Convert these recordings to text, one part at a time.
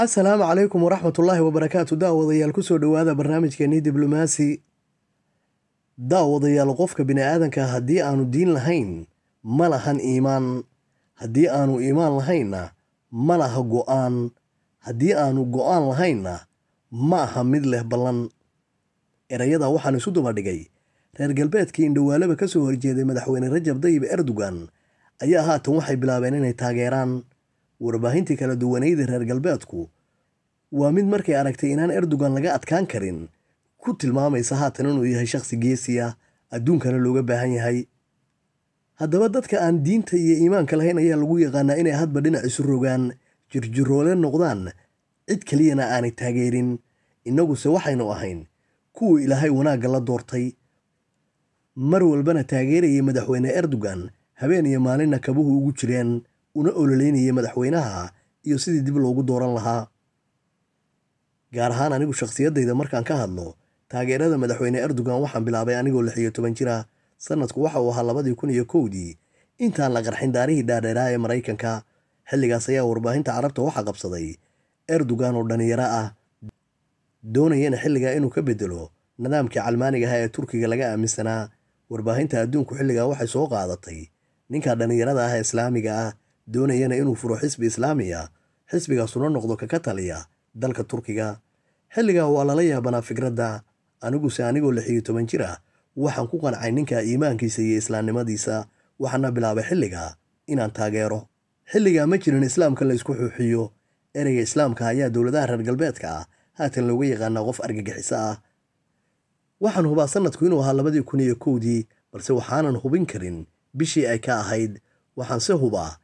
asalaamu calaykum waraxmatullaahi wabarakaatu daawadayaal kusoo dhawaada barnaamijkeenii diblomaasi daawadayaal qofka biniaadanka haddii aanu diin lahayn ma lahan iimaan haddii aanu iimaan lahaynna ma laha go'aan haddii aanu go'aan lahaynna ma aha mid leh ballan erayada waxaan isu duba dhigay reer galbeedkii indhowaalaba ka soo horjeeday madaxweyne rajab dayib erdogan ayaa haatan waxay bilaabeen inay taageeraan warbaahintii kala duwanaydii reer galbeedku waa mid markay aragtay inaan erdogan laga adkaan karin ku tilmaamaysa haatan inuu yahay shakhsi geesiya ah, adduunkana looga baahan yahay haddaba dadka aan diinta iyo iimaanka lahayn ayaa lagu yaqaanaa inay hadba dhinac isu rogaan jirjiroole noqdaan cid keliyana aanay taageerin innaguse waxaynu ahayn kuwa ilaahay wanaagga la doortay mar walbana taageerayay madaxweyne erdogan habeen iyo maalinna kabuhu ugu jireen una ololeynayay madaxweynaha iyo sidii dib loogu dooran lahaa gaar ahaan anigu shakhsiyaddayda markaan ka hadlo taageerada madaxweyne erdogan waxaan bilaabay anigoo lix iyo toban jira sanadku waxa uu ahaa labadii kun iyo kowdii intaan la qarxin daarihii dhaadheeraa ee maraykanka xilligaas ayaa warbaahinta carabta waxaa qabsaday erdogan oo dhallinyaro ah doonayana xilligaa inuu ka bedelo nidaamkii calmaaniga ahaa ee turkiga laga aaminsanaa warbaahinta adduunku xilligaa waxay soo qaadatay ninka dhallinyarada ah ee islaamiga ah doonayana inuu furo xisbi islaamiya xisbigaasuna noqdo kaka taliya dalka turkiga xilligaa waa lala yaabanaa fikradda aniguse anigoo lix iyo toban jir ah waxaan ku qancay ninka iimaankiisa iyo islaamnimadiisa waxaana bilaabay xilliga inaan taageero xilligaa ma jirin islaamka la isku xuuxiyo ereyga islaamka ayaa dowladaha reer galbeedka ah haatan looga yaqaanaa qof argagixisa ah waxaan hubaa sanadku inuu ahaa labadii kun iyo kowdii balse waxaanan hubin karin bishii ay ka ahayd waxaanse hubaa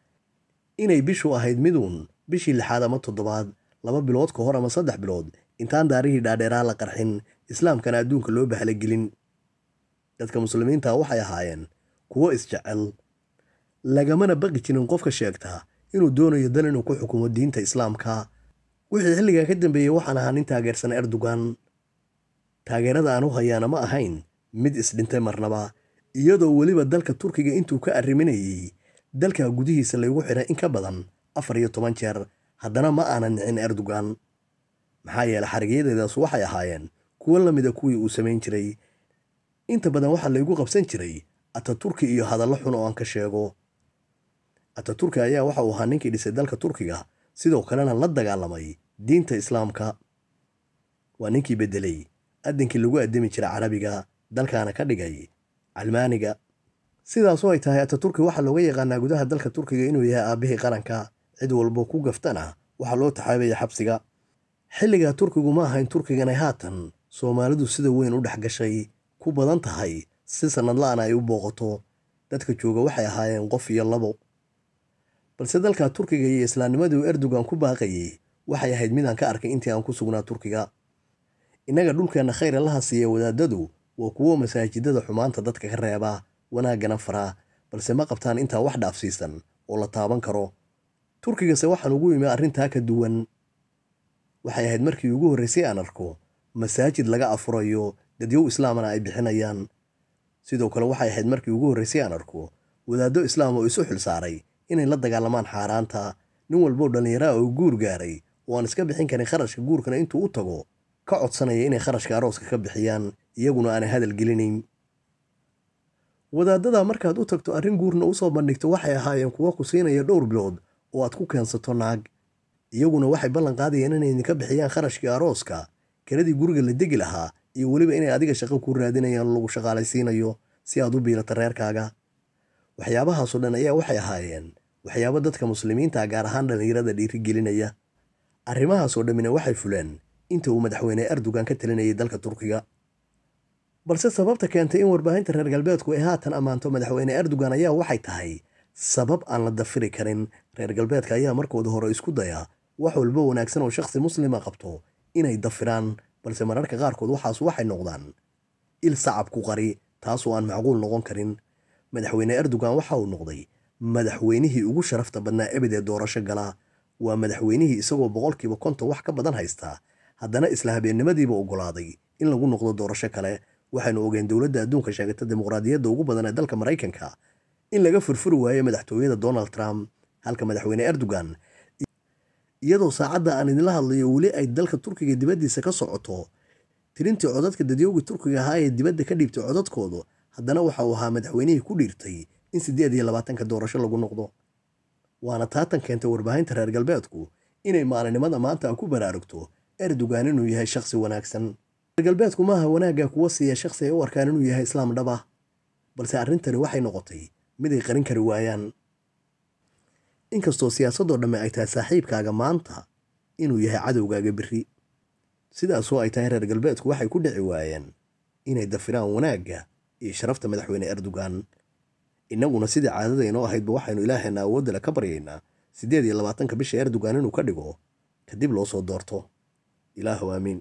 inay bishu ahayd miduun bishii lixaad ama toddobaad laba bilood ka hor ama saddex bilood intaan daarihii dhaadheeraa la qarxin islaamkana adduunka loo gelin dadka muslimiinta waxay ahaayeen kuwo isjecel lagamana baqi jirin qofka sheegtaa inuu doonayo dal inuu ku xukumo diinta islaamka wixii xilligaa ka dambeeyey waxaan ahaa nin taageersan erdogan taageerada aan u hayaana ma ahayn mid isdhintay marnaba iyadoo weliba dalka turkiga intuu ka arriminayey dalka gudihiisa laygu xiray in ka badan afar iyo toban jeer haddana ma aanan nicin erdogan maxaa yeele xarigyadeydaas waxay ahaayeen kuwo lamida kuwii uu samayn jiray inta badan waxaa laygu qabsan jiray ataturki iyo hadallo xun oo aan ka sheego ataturki ayaa waxa uu ahaa ninkii dhisay dalka turkiga sidoo kalena la dagaalamay diinta islaamka waa ninkii bedelay adinkii lagu addami jiray carabiga dalkaana ka dhigay calmaaniga sidaasu ay tahay ataturki waxaa looga yaqaanaa gudaha dalka turkiga inuu yahay aabihii qaranka cid walbo ku gaftana ah, waxaa loo taxaabaya xabsiga xilligaa turkigu ma ahayn turkigan ay haatan soomaalidu sida weyn u dhexgashay ku badan tahay si sannadla'ana ay u booqato dadka jooga waxay ahaayeen qof iyo labo balse dalka turkiga iyo islaamnimadii uu erdogan ku baaqayey waxay ahayd mid aan ka arkay intii aan ku sugnaa turkiga innaga dhulkeenna khayr allaha siiya wadaadadu waa kuwo masaajidada xumaanta dadka ka reeba wanaaggana faraa balse ma qabtaan intaa wax dhaafsiisan oo la taaban karo turkigase waxaan ugu imi arrintaa ka duwan waxay ahayd markii ugu horreysay aan arko masaajid laga afurayo dadyow islaamana ay bixinayaan sidoo kale waxay ahayd markii ugu horreysay aan arko wadaaddo islaam oo isu xilsaaray inay la dagaalamaan xaaraanta nin walboo dhallinyaraa ah oo guur gaaray oo aan iska bixin karin kharashka guurkana intuu u tago ka codsanaya inay kharashka arooska ka bixiyaan iyaguna aanay hadal gelinayn wadaadada markaad u tagto arrin guurna usoo bandhigto waxay ahaayeen kuwo ku siinaya dhowr bilood oo aad ku keensato naag iyaguna waxay ballan qaadayeen inay idinka bixiyaan kharashkii arooska keladii guriga la degi lahaa iyo weliba inay adiga shaqo kuu raadinayaan lagu shaqaalaysiinayo si aad u biilato reerkaaga waxyaabahaasoo dhan ayaa waxay ahaayeen waxyaabo dadka muslimiinta gaar ahaan dhallinyarada dhiirigelinaya arrimahaasoo dhammina waxay fuleen inta uu madaxweyne erdogan ka talinayay dalka turkiga balse sababta keentay in warbaahinta reer galbeedku ay haatan ammaanto madaxweyne erdogan ayaa waxay tahay sabab aan la dafiri karin reer galbeedka ayaa markooda hore isku daya wax walba wanaagsan oo shakhsi muslima qabto inay dafiraan balse mararka qaarkood waxaas waxay noqdaan il sacabku qari taasoo aan macquul noqon karin madaxweyne erdogan waxa uu noqday madaxweynihii ugu sharafta badnaa ebid ee doorasho gala waa madaxweynihii isagoo boqolkiiba konton wax ka badan haysta haddana isla habeennimadiiba oggolaaday in lagu noqdo doorasho kale waxaynu ogeen dowladda adduunka sheegata dimuqraadiyadda ugu badan ee dalka maraykanka in laga furfuri waayo madaxtooyada donald trump halka madaxweyne erdogan iyadoo saacadda aan idinla hadlayo weli ay dalka turkiga dibaddiisa ka socoto tirintii codadka dadyoogi turkiga ahaa ee dibadda ka dhiibtay codadkooda haddana waxa uu ahaa madaxweynihii ku dhiirtay in sideed iyo labaatanka doorasho lagu noqdo waana taatan keentay warbaahinta reer galbeedku inay maalinimada maanta ku baraarugto erdogan inuu yahay shaqsi wanaagsan galbeedku maaha wanaagga kuwa siiya shakhsi ay u arkaan inuu yahay islaam dhaba ah, balse arrintani waxay noqotay miday qarin kari waayaan inkastoo siyaasadoo dhamme ay tahay saaxiibkaaga maanta inuu yahay cadowgaaga biri sidaasoo ay tahay reer galbeedku waxay ku dhici waayeen inay dafiraan wanaagga iyo sharafta madaxweyne erdogan innaguna sidai caadadaynoo ahaydba waxaynu ilaaheenna awooddale ka baryaynaa sideed iyo labaatanka bisha erdogan inuu ka dhigo kadib loo soo doorto ilaahu aamiin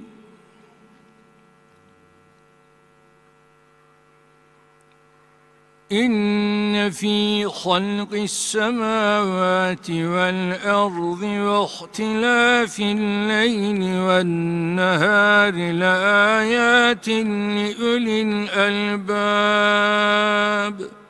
إن في خلق السماوات والأرض واختلاف الليل والنهار لآيات لأولي الألباب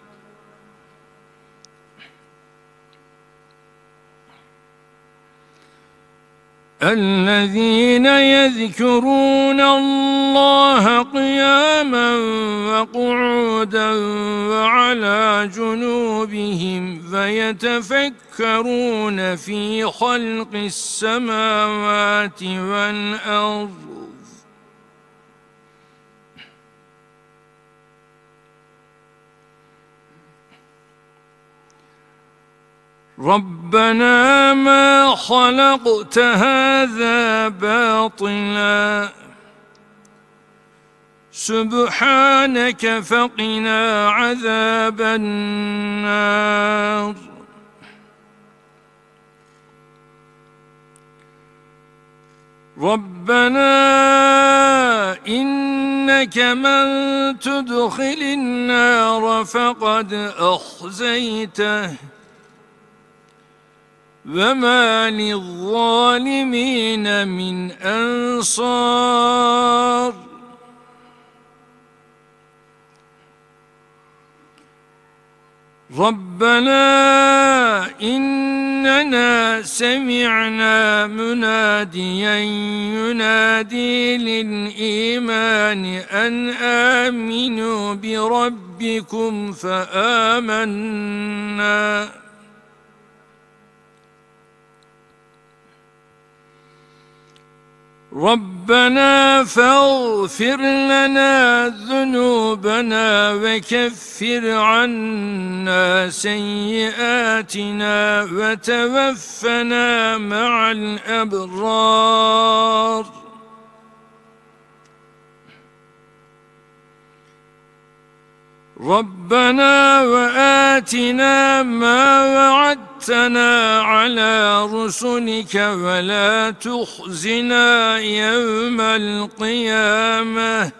الذين يذكرون الله قياما وقعودا وعلى جنوبهم فيتفكرون في خلق السماوات والأرض ربنا ما خلقت هذا باطلا سبحانك فقنا عذاب النار ربنا إنك من تدخل النار فقد أخزيته وما للظالمين من أنصار ربنا إننا سمعنا مناديا ينادي للإيمان أن آمنوا بربكم فآمنا ربنا فاغفر لنا ذنوبنا وكفر عنا سيئاتنا وتوفنا مع الأبرار ربنا وآتنا ما وعدتنا أنعمتنا على رسلك ولا تخزنا يوم القيامة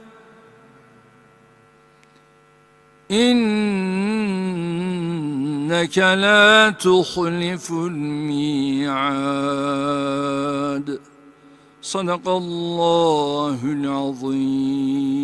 إنك لا تخلف الميعاد صدق الله العظيم